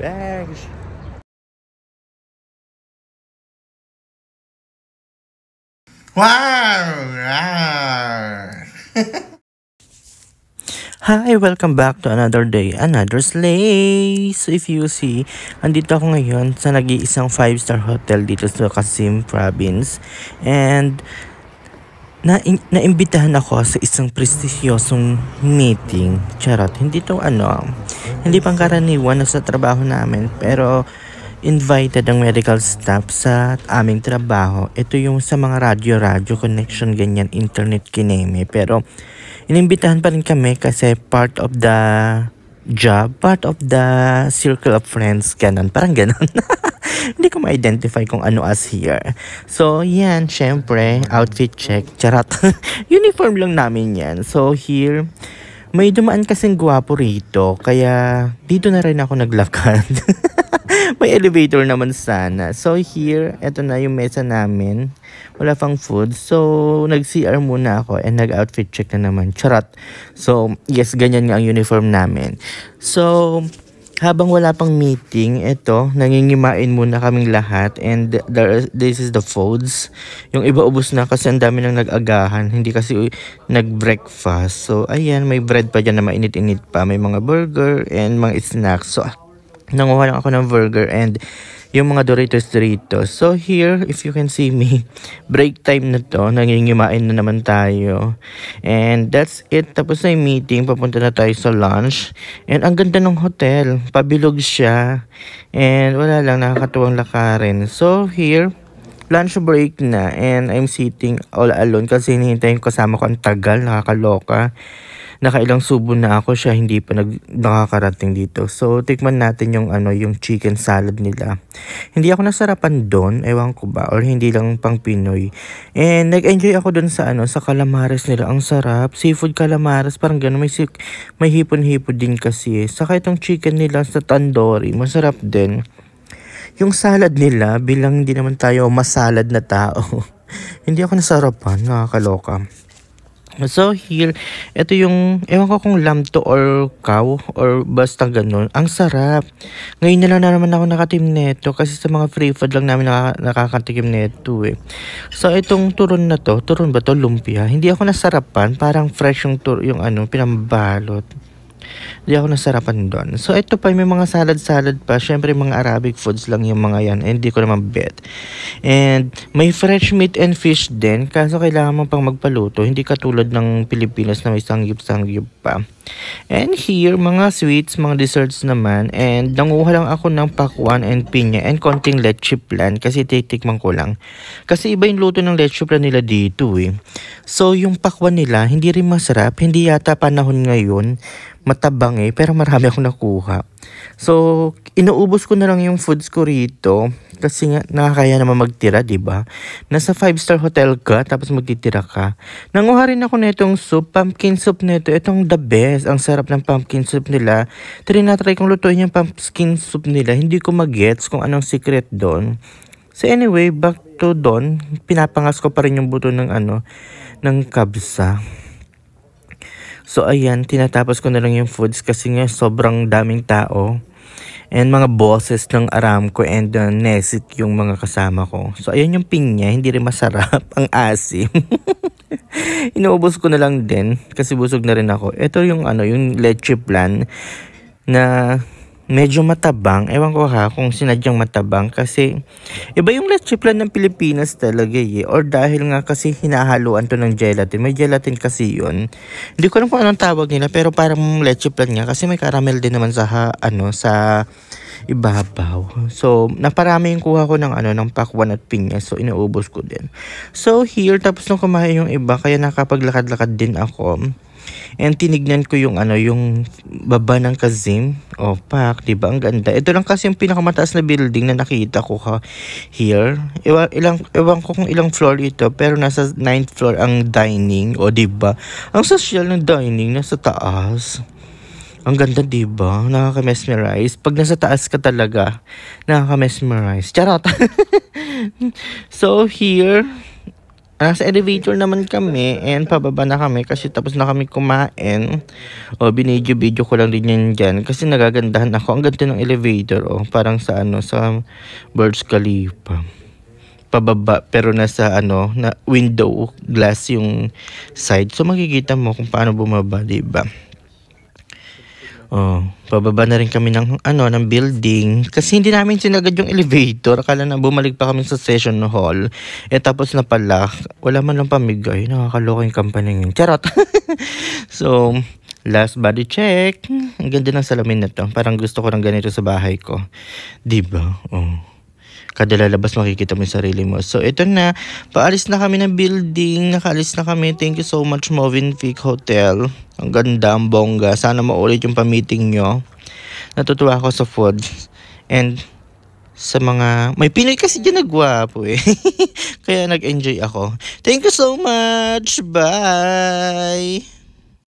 bags. Wow! Hi! Welcome back to another day, another slay! So if you see, andito ako ngayon sa nag-iisang 5-star hotel dito sa Kasim Province. And na naimbitahan ako sa isang prestisyosong meeting. Charot, hindi to ano, hindi pangkaraniwan na sa trabaho namin pero invited ang medical staff sa aming trabaho. Ito yung sa mga radio-radio connection ganyan internet kineme pero inimbitahan pa rin kami kasi part of the job, part of the circle of friends, ganun. Parang ganun. Hindi ko ma-identify kung ano as here. So, yan, syempre, outfit check, charot. Uniform lang namin yan. So, here, may dumaan kasing gwapo rito, kaya dito na rin ako naglakad. May elevator naman sana. So here, eto na yung mesa namin. Wala pang food. So, nag-CR muna ako and nag-outfit check na naman. Charot. So, yes, ganyan nga ang uniform namin. So, habang wala pang meeting, eto, nangingimain muna kaming lahat and there, this is the foods. Yung iba ubos na kasi ang dami nang nag-agahan, hindi kasi nag-breakfast. So, ayan, may bread pa dyan na mainit-init pa. May mga burger and mga snacks. So, nanguha lang ako ng burger and yung mga Doritos Doritos. So here, if you can see me, break time na to. Nangingimain na naman tayo. And that's it. Tapos na yung meeting. Papunta na tayo sa lunch. And ang ganda ng hotel. Pabilog siya. And wala lang, nakakatuwang lakarin. So here, lunch break na. And I'm sitting all alone kasi hinihintay yung kasama ko. Ang tagal, nakakaloka nakailang subo na ako siya hindi pa nag, nakakarating dito. So tikman natin yung ano yung chicken salad nila. Hindi ako nasarapan doon, ewan ko ba or hindi lang pang Pinoy. And nag-enjoy ako doon sa ano sa calamares nila. Ang sarap, seafood calamares, parang ganun may may hipon-hipon din kasi. Eh. Saka itong chicken nila sa tandoori, masarap din. Yung salad nila, bilang hindi naman tayo masalad na tao. hindi ako nasarapan, nakakaloka. So here, ito yung, ewan ko kung lamb to or cow or basta ganun. Ang sarap. Ngayon na lang na naman ako nakatim neto kasi sa mga free food lang namin nakaka nakakatikim neto eh. So itong turon na to, turon ba to? Lumpia. Hindi ako nasarapan. Parang fresh yung, tur yung ano, pinambalot. Hindi ako nasarapan doon. So, ito pa, may mga salad-salad pa. Siyempre, mga Arabic foods lang yung mga yan. Eh, hindi ko naman bet. And, may fresh meat and fish din. Kaso, kailangan mo pang magpaluto. Hindi katulad ng Pilipinas na may sangyup-sangyup pa. And here, mga sweets, mga desserts naman. And, nanguha lang ako ng pakwan and pinya and konting leche plan kasi titikman ko lang. Kasi iba yung luto ng leche plan nila dito eh. So, yung pakwan nila, hindi rin masarap. Hindi yata panahon ngayon matabang eh, pero marami akong nakuha. So, inuubos ko na lang yung foods ko rito kasi nga nakakaya naman magtira, 'di ba? Nasa 5-star hotel ka tapos magtitira ka. Nanguha rin ako nitong soup, pumpkin soup nito. Itong the best. Ang sarap ng pumpkin soup nila. Try na try kong lutuin yung pumpkin soup nila. Hindi ko magets kung anong secret doon. So anyway, back to doon, pinapangas ko pa rin yung buto ng ano, ng kabsa. So ayan, tinatapos ko na lang yung foods kasi nga sobrang daming tao. And mga bosses ng Aramco and uh, Nesit yung mga kasama ko. So ayan yung ping niya, hindi rin masarap, ang asim. Inuubos ko na lang din kasi busog na rin ako. Ito yung ano, yung leche plan na medyo matabang. Ewan ko ha kung sinadyang matabang kasi iba yung leche plan ng Pilipinas talaga eh. Or dahil nga kasi hinahaluan to ng gelatin. May gelatin kasi yun. Hindi ko alam kung anong tawag nila pero parang leche plan nga kasi may caramel din naman sa ha, ano sa ibabaw. So, naparami yung kuha ko ng ano ng pakwan at pinya. So, inaubos ko din. So, here tapos nung kumain yung iba kaya nakapaglakad-lakad din ako. And tinignan ko yung ano yung baba ng Kazim. Oh, pak, 'di ba? Ang ganda. Ito lang kasi yung pinakamataas na building na nakita ko ha, here. Iwa, ilang ewan ko kung ilang floor ito, pero nasa 9th floor ang dining, o oh, 'di ba? Ang social ng dining nasa taas. Ang ganda, di ba? Nakaka-mesmerize. Pag nasa taas ka talaga, nakaka-mesmerize. Charot! so, here, Nasa elevator naman kami and pababa na kami kasi tapos na kami kumain. O binidyo-video ko lang din yan dyan kasi nagagandahan ako. Ang ganda ng elevator o oh. parang sa ano sa Burj Khalifa. Pababa pero nasa ano na window glass yung side. So makikita mo kung paano bumaba, 'di ba? Oh, pababa na rin kami ng ano ng building kasi hindi namin sinagad yung elevator. Akala na bumalik pa kami sa session hall. Eh tapos na pala, wala man lang pamigay. Nakakaloka yung company yun. Charot. so, last body check. Ang ganda ng salamin na to. Parang gusto ko ng ganito sa bahay ko. 'Di ba? Oh kada lalabas makikita mo yung sarili mo. So, ito na. Paalis na kami ng building. Nakaalis na kami. Thank you so much, Movin Peak Hotel. Ang ganda, ang bongga. Sana maulit yung pa-meeting nyo. Natutuwa ako sa food. And, sa mga... May Pinoy kasi dyan nagwapo eh. Kaya nag-enjoy ako. Thank you so much. Bye!